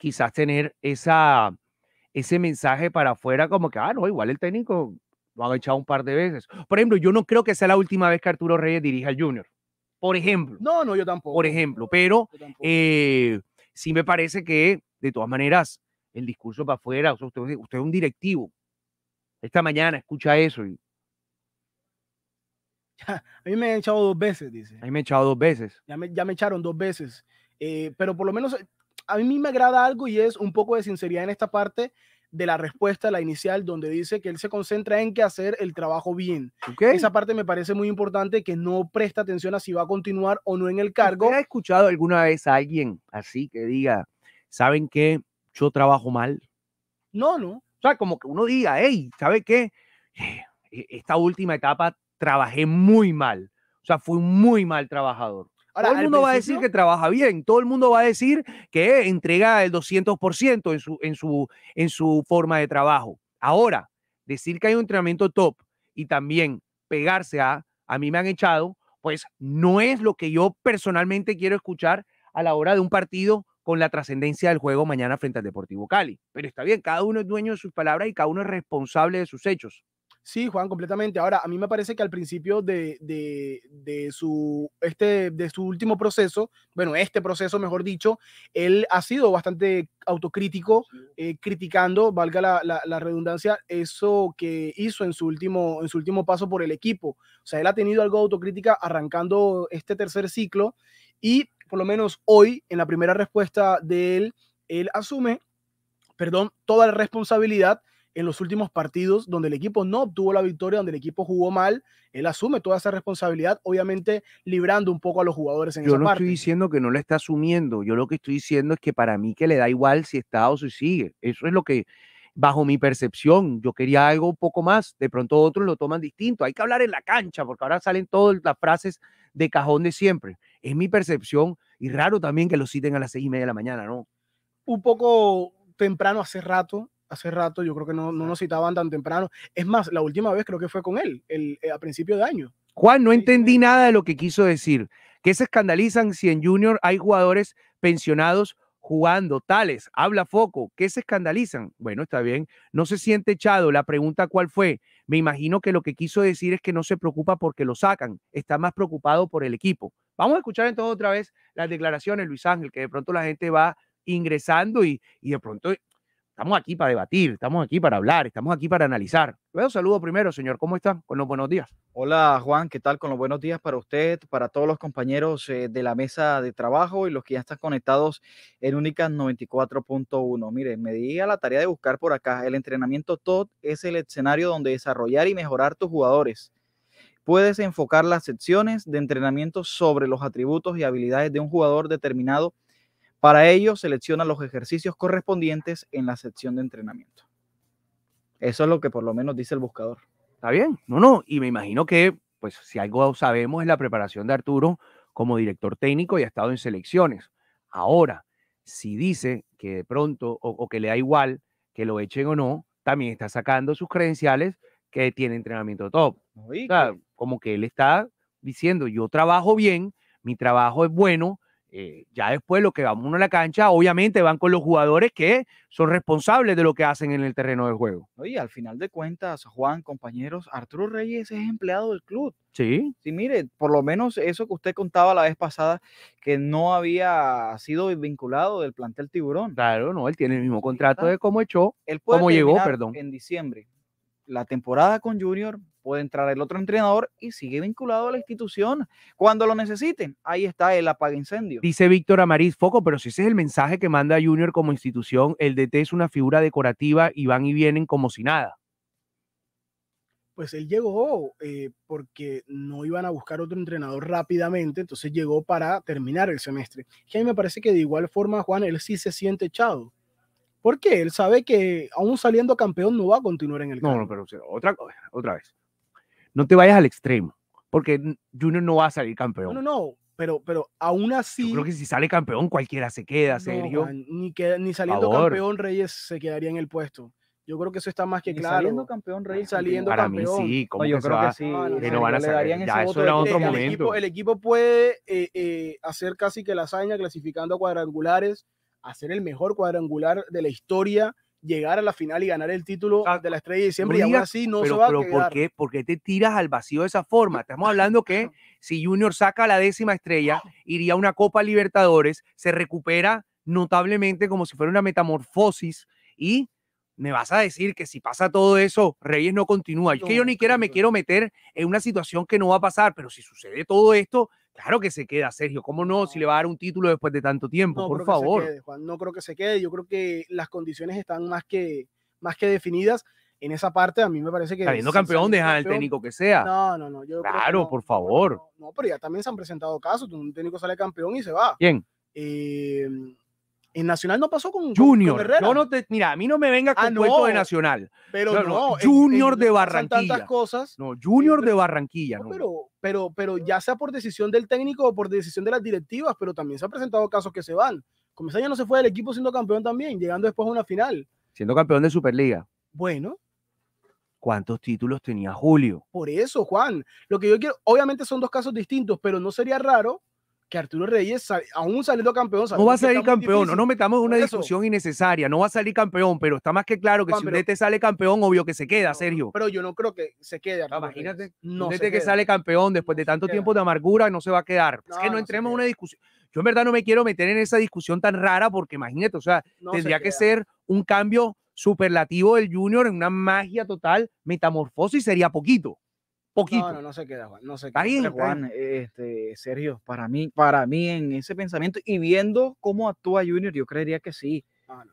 quizás tener esa, ese mensaje para afuera, como que, ah, no, igual el técnico lo han echado un par de veces. Por ejemplo, yo no creo que sea la última vez que Arturo Reyes dirija al Junior. Por ejemplo. No, no, yo tampoco. Por ejemplo, pero eh, sí me parece que, de todas maneras, el discurso para afuera, usted, usted es un directivo. Esta mañana escucha eso y a mí me han echado dos veces, dice. A mí me han echado dos veces. Ya me, ya me echaron dos veces. Eh, pero por lo menos a mí me agrada algo y es un poco de sinceridad en esta parte de la respuesta, la inicial, donde dice que él se concentra en que hacer el trabajo bien. Esa parte me parece muy importante, que no presta atención a si va a continuar o no en el cargo. ¿Ha escuchado alguna vez a alguien así que diga, ¿saben que Yo trabajo mal. No, no. O sea, como que uno diga, hey, ¿sabe qué? Eh, esta última etapa trabajé muy mal. O sea, fui muy mal trabajador todo el mundo va a decir que trabaja bien, todo el mundo va a decir que entrega el 200% en su, en, su, en su forma de trabajo. Ahora, decir que hay un entrenamiento top y también pegarse a, a mí me han echado, pues no es lo que yo personalmente quiero escuchar a la hora de un partido con la trascendencia del juego mañana frente al Deportivo Cali. Pero está bien, cada uno es dueño de sus palabras y cada uno es responsable de sus hechos. Sí, Juan, completamente. Ahora, a mí me parece que al principio de, su, este, de su último proceso, bueno, este proceso, mejor dicho, él ha sido bastante autocrítico, eh, criticando, valga la, redundancia, eso que hizo en su, último, en su último paso por el equipo. O sea, él ha tenido algo de autocrítica arrancando este tercer ciclo y por lo menos hoy, en la primera respuesta de él, él asume, perdón, toda la responsabilidad en los últimos partidos donde el equipo no obtuvo la victoria, donde el equipo jugó mal, él asume toda esa responsabilidad, obviamente librando un poco a los jugadores en yo no estoy diciendo que no la está asumiendo, yo lo que estoy diciendo es que para mí que le da igual si está o si sigue, eso es lo que bajo mi percepción, yo quería algo un poco más, de pronto otros lo toman distinto, hay que hablar en la cancha, porque ahora salen todas las frases de cajón de siempre, es mi percepción, y raro también que lo citen a las seis y media de la mañana, ¿no? Un poco temprano, hace rato, hace rato, yo creo que no, nos citaban tan temprano. Es más, la última vez creo que fue con él, el, eh, a principio de año. Juan, no entendí eh. nada de lo que quiso decir. ¿Qué se escandalizan si en Junior hay jugadores pensionados jugando tales? Habla Foco. ¿Qué se escandalizan? Bueno, está bien. No se siente echado. La pregunta cuál fue. Me imagino que lo que quiso decir es que no se preocupa porque lo sacan. Está más preocupado por el equipo. Vamos a escuchar entonces otra vez las declaraciones, Luis Ángel, que de pronto la gente va ingresando y, y de pronto Estamos aquí para debatir, estamos aquí para hablar, estamos aquí para analizar. Luego saludo primero, señor. ¿Cómo están? Con los buenos días. Hola, Juan. ¿Qué tal? Con los buenos días para usted, para todos los compañeros eh, de la mesa de trabajo y los que ya están conectados en única 94.1. Mire, me di a la tarea de buscar por acá. El entrenamiento TOT es el escenario donde desarrollar y mejorar tus jugadores. Puedes enfocar las secciones de entrenamiento sobre los atributos y habilidades de un jugador determinado para ello, selecciona los ejercicios correspondientes en la sección de entrenamiento. Eso es lo que por lo menos dice el buscador. Está bien, no, no, y me imagino que, pues si algo sabemos es la preparación de Arturo como director técnico y ha estado en selecciones. Ahora, si dice que de pronto o, que le da igual que lo echen o no, también está sacando sus credenciales que tiene entrenamiento top. como que él está diciendo, yo trabajo bien, mi trabajo es bueno, eh, ya después lo que vamos a la cancha, obviamente van con los jugadores que son responsables de lo que hacen en el terreno de juego. Oye, al final de cuentas, Juan, compañeros, Arturo Reyes es empleado del club. Sí. Sí, mire, por lo menos eso que usted contaba la vez pasada, que no había sido vinculado del plantel tiburón. Claro, no, él tiene el mismo contrato de cómo echó, él puede cómo llegó, perdón. En diciembre, la temporada con Junior, puede entrar el otro entrenador y sigue vinculado a la institución. Cuando lo necesiten, ahí está el apaga incendio. Dice Víctor Amariz, foco, pero si ese es el mensaje que manda Junior como institución, el DT es una figura decorativa y van y vienen como si nada. Pues él llegó eh, porque no iban a buscar otro entrenador rápidamente, entonces llegó para terminar el semestre. Y a mí me parece que de igual forma, Juan, él sí se siente echado ¿Por qué? él sabe que aún saliendo campeón no va a continuar en el No, no, pero otra, otra vez. No te vayas al extremo, porque Junior no va a salir campeón. No, no, no. Pero, pero aún así. Yo creo que si sale campeón, cualquiera se queda, Sergio. ni, ni saliendo campeón, Reyes se quedaría en el puesto. Yo creo que eso está más que claro. Saliendo campeón, Reyes? Saliendo para campeón. mí sí, como yo creo que sí. no van a salir. Ya, eso era otro el, momento. Equipo, el equipo puede eh, eh, hacer casi que la hazaña clasificando a cuadrangulares hacer el mejor cuadrangular de la historia, llegar a la final y ganar el título de la Estrella de Diciembre y aún así no se va a quedar. ¿por qué, ¿por te tiras al vacío de esa forma? Estamos hablando que si Junior saca la décima estrella, iría a una Copa Libertadores, se recupera notablemente como si fuera una metamorfosis y me vas a decir que si pasa todo eso, Reyes no continúa. que yo ni siquiera me quiero meter en una situación que no va a pasar, pero si sucede todo esto, Claro que se queda, Sergio. ¿Cómo no? Si le va a dar un título después de tanto tiempo, no por favor. Quede, Juan. No creo que se quede. Yo creo que las condiciones están más que, más que definidas. En esa parte, a mí me parece que. Saliendo campeón, deja al técnico que sea. No, no, no. claro, por favor. No, no, pero ya también se han presentado casos. Un técnico sale campeón y se va. ¿Quién? Eh, en Nacional no pasó con Junior. no te, mira, a mí no me venga ah, con ah, de Nacional. Pero no, Junior de Barranquilla. No, Junior de Barranquilla. Pero, pero, pero ya sea por decisión del técnico o por decisión de las directivas, pero también se han presentado casos que se van. Comesaña no se fue del equipo siendo campeón también, llegando después a una final. Siendo campeón de Superliga. Bueno. ¿Cuántos títulos tenía Julio? Por eso, Juan. Lo que yo quiero, obviamente son dos casos distintos, pero no sería raro que Arturo Reyes, aún saliendo campeón, no va a salir campeón. No nos metamos en una discusión innecesaria. No va a salir campeón, pero está más que claro que si Udete sale campeón, obvio que se queda, Sergio. Pero yo no creo que se quede. Arturo Imagínate, no Udete que sale campeón después de tanto tiempo de amargura, no se va a quedar. es que no, entremos en una discusión. Yo en verdad no me quiero meter en esa discusión tan rara porque imagínate, o sea, tendría que ser un cambio superlativo del Junior en una magia total, metamorfosis sería poquito. Poquito. No, no, se queda, Juan. No se queda. Juan, este, eh, Sergio, para mí, para mí en ese pensamiento y viendo cómo actúa Junior, yo creería que sí. Ah,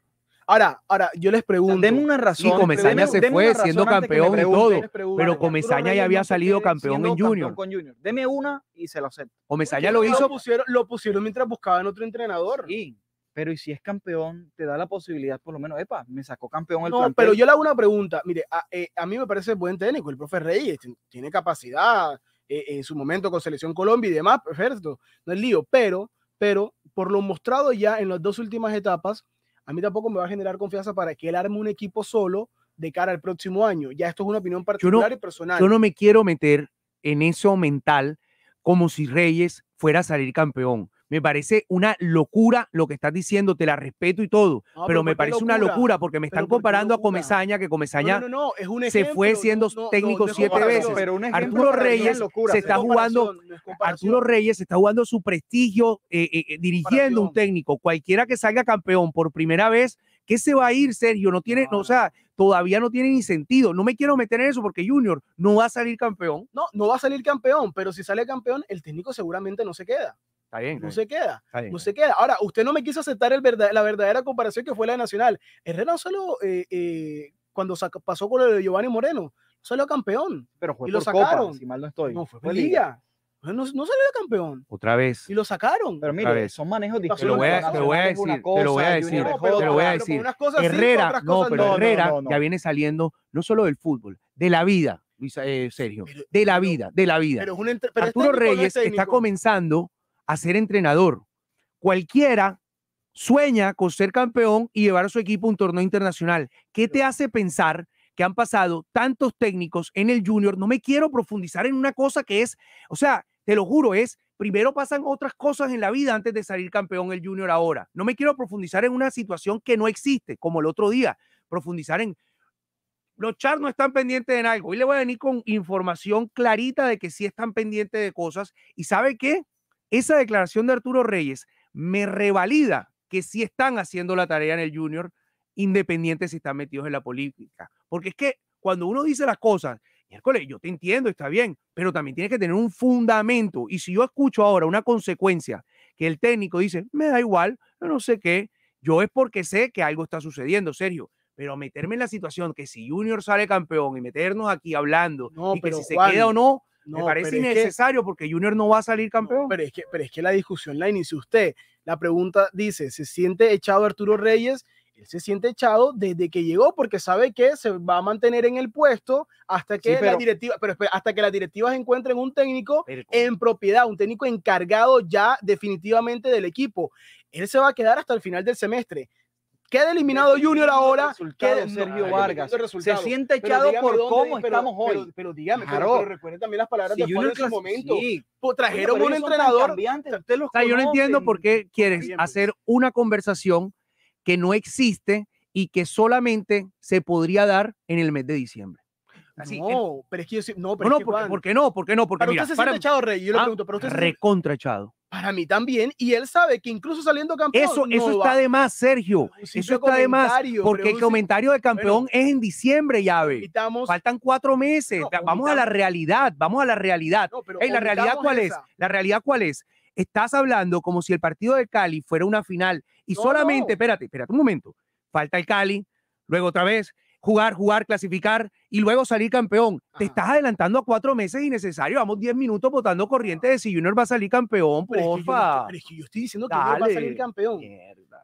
ahora, ahora, yo les pregunto. Deme una razón. Y Comesaña se fue siendo campeón de todo. Pero Comesaña ya había salido campeón en Junior. Deme una y se la acepto. Comesaña lo hizo. Lo pusieron, lo pusieron mientras buscaban otro entrenador. Sí, pero y si es campeón, te da la posibilidad, por lo menos, epa, me sacó campeón el No, pero yo le hago una pregunta. Mire, a, eh, a mí me parece buen técnico, el profe Reyes. Tiene capacidad, eh, en su momento con Selección Colombia y demás, perfecto, no es lío, pero, pero por lo mostrado ya en las dos últimas etapas, a mí tampoco me va a generar confianza para que él arme un equipo solo de cara al próximo año. Ya esto es una opinión particular y personal. Yo no me quiero meter en eso mental como si Reyes fuera a salir campeón. Me parece una locura lo que estás diciendo, te la respeto y todo, pero, me parece una locura porque me están comparando a Comezaña, que Comezaña no, se fue siendo técnico siete veces. Arturo Reyes se está jugando, Arturo Reyes está jugando su prestigio eh, eh, eh, dirigiendo un técnico. Cualquiera que salga campeón por primera vez, ¿qué se va a ir, Sergio? No tiene, o sea, todavía no tiene ni sentido. No me quiero meter en eso porque Junior no va a salir campeón. No, no va a salir campeón, pero si sale campeón, el técnico seguramente no se queda. Está bien, no se queda. no se queda. Ahora, usted no me quiso aceptar la verdadera comparación que fue la de Nacional. Herrera no solo eh, eh, cuando pasó con lo de Giovanni Moreno, solo campeón. Pero fue lo sacaron. mal no estoy. No, fue, fue Liga. No, no, salió campeón. Otra vez. Y lo sacaron. Pero mire, son manejos distintos. Te lo voy a, te decir. te lo voy a decir. te lo voy a decir. Herrera, no, pero Herrera ya viene saliendo no solo del fútbol, de la vida, eh, Sergio. de la vida, de la vida. Pero es un Arturo Reyes está comenzando a ser entrenador. Cualquiera sueña con ser campeón y llevar a su equipo a un torneo internacional. ¿Qué te hace pensar que han pasado tantos técnicos en el junior? No me quiero profundizar en una cosa que es, o sea, te lo juro, es primero pasan otras cosas en la vida antes de salir campeón el junior ahora. No me quiero profundizar en una situación que no existe, como el otro día, profundizar en... Los chars no están pendientes de algo. Hoy le voy a venir con información clarita de que sí están pendientes de cosas. ¿Y sabe qué? Esa declaración de Arturo Reyes me revalida que sí están haciendo la tarea en el junior, independiente si están metidos en la política. Porque es que cuando uno dice las cosas, miércoles, yo te entiendo, está bien, pero también tiene que tener un fundamento. Y si yo escucho ahora una consecuencia que el técnico dice, me da igual, yo no sé qué, yo es porque sé que algo está sucediendo, Sergio. Pero meterme en la situación que si Junior sale campeón y meternos aquí hablando, no, y que si se queda o no, me parece innecesario porque Junior no va a salir campeón. pero, es que, pero es que la discusión la inició usted. La pregunta dice, ¿se siente echado Arturo Reyes? Él se siente echado desde que llegó porque sabe que se va a mantener en el puesto hasta que la directiva, pero hasta que las directivas encuentren un técnico en propiedad, un técnico encargado ya definitivamente del equipo. Él se va a quedar hasta el final del semestre. Queda eliminado Junior ahora. Queda, Sergio Vargas. Se siente echado por cómo estamos hoy. Pero, dígame, claro. recuerden también las palabras de Junior en su momento. Pues, trajeron un entrenador. o sea, yo no entiendo por qué quieres pues. hacer una conversación que no existe y que solamente se podría dar en el mes de diciembre. no, pero es que yo, no, no, porque, ¿por qué no? ¿Por qué no? Porque pero usted se siente echado, Rey. Yo le ah, pregunto, pero usted recontra echado. Para mí también, y él sabe que incluso saliendo campeón. Eso, está de más, Sergio. Eso está de más. Porque el comentario de campeón es en diciembre, llave. Faltan cuatro meses. vamos a la realidad, vamos a la realidad. ¿La realidad cuál es? ¿La realidad cuál es? Estás hablando como si el partido de Cali fuera una final y solamente, espérate, espérate un momento. Falta el Cali, luego otra vez, jugar, jugar, clasificar y luego salir campeón. Te estás adelantando a cuatro meses innecesario. Vamos diez minutos votando corriente de si Junior va a salir campeón, pero porfa. yo, estoy diciendo que va a salir campeón.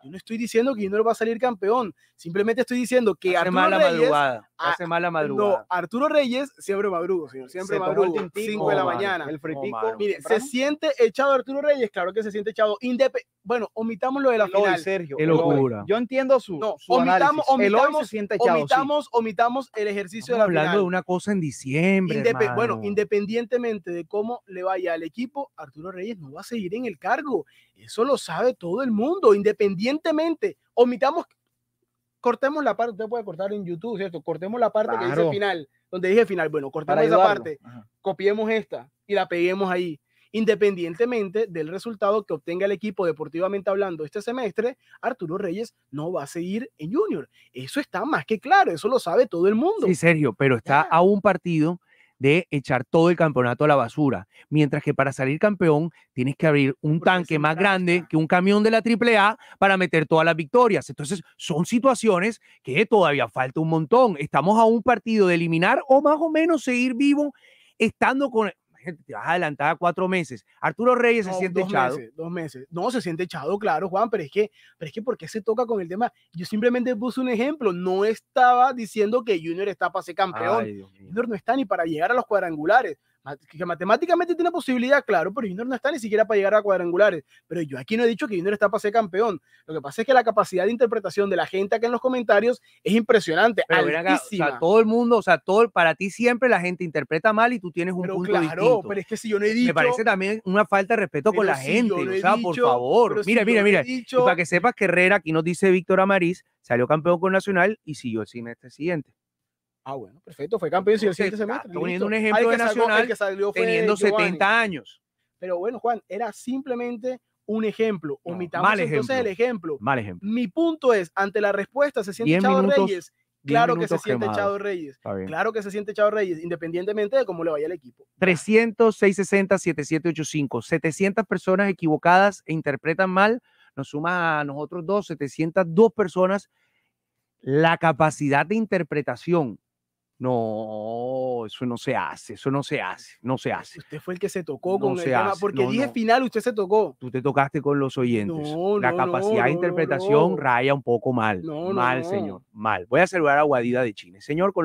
Yo no estoy diciendo que Junior va a salir campeón. Simplemente estoy diciendo que hace Arturo mala Madrugada. Hace mala madrugada. No, Arturo Reyes siempre madrugo, señor. Siempre madrugo. 5 de la oh, mañana. El fritico. Oh, mire, ¿se siente echado Arturo Reyes? Claro que se siente echado. bueno, omitamos lo de la el final. Sergio. locura. Yo entiendo su, no, omitamos, omitamos, omitamos el ejercicio hablando de una cosa en diciembre. Bueno, independientemente de cómo le vaya al equipo, Arturo Reyes no va a seguir en el cargo. Eso lo sabe todo el mundo, independientemente. Omitamos, cortemos la parte, usted puede cortar en YouTube, ¿cierto? Cortemos la parte que dice final, donde dije final. Bueno, cortemos esa parte, copiemos esta y la peguemos ahí. Independientemente del resultado que obtenga el equipo deportivamente hablando este semestre, Arturo Reyes no va a seguir en Junior. Eso está más que claro, eso lo sabe todo el mundo. Sí, Sergio, pero está a un partido de echar todo el campeonato a la basura. Mientras que para salir campeón tienes que abrir un tanque más grande que un camión de la AAA para meter todas las victorias. Entonces son situaciones que todavía falta un montón. Estamos a un partido de eliminar o más o menos seguir vivo estando con, gente, te vas adelantada cuatro meses. Arturo Reyes se siente dos echado. Meses, dos meses. No, se siente echado, claro, Juan, pero es que, pero es que, ¿por qué se toca con el tema? Yo simplemente puse un ejemplo. No estaba diciendo que Junior está para ser campeón. Junior no está ni para llegar a los cuadrangulares que matemáticamente tiene posibilidad, claro, pero Junior no está ni siquiera para llegar a cuadrangulares. Pero yo aquí no he dicho que Junior está para ser campeón. Lo que pasa es que la capacidad de interpretación de la gente acá en los comentarios es impresionante. altísima. todo el mundo, o sea, para ti siempre la gente interpreta mal y tú tienes un punto claro, distinto. Pero es que si yo no he dicho. Me parece también una falta de respeto con la gente, o sea, por favor. Mira, mira, mira. Para que sepas que Herrera, aquí nos dice Víctor Amariz, salió campeón con Nacional y siguió sin este siguiente. Ah, bueno, perfecto, fue campeón sí, el siguiente semestre. Poniendo un ejemplo de Nacional teniendo 70 años. Pero bueno, Juan, era simplemente un ejemplo. Omitamos entonces el ejemplo. Mal ejemplo. Mi punto es, ante la respuesta, ¿se siente Chavo Reyes? Claro que se siente echado Reyes. Claro que se siente Chavo Reyes, independientemente de cómo le vaya el equipo. 300, 7785. 700 personas equivocadas e interpretan mal. Nos suma a nosotros dos, 702 personas. La capacidad de interpretación no, eso no se hace, eso no se hace, no se hace. Usted fue el que se tocó con se el porque dije final, usted se tocó. Tú te tocaste con los oyentes. La capacidad de interpretación raya un poco mal. mal, señor, mal. Voy a saludar a Guadida de Chile. Señor, con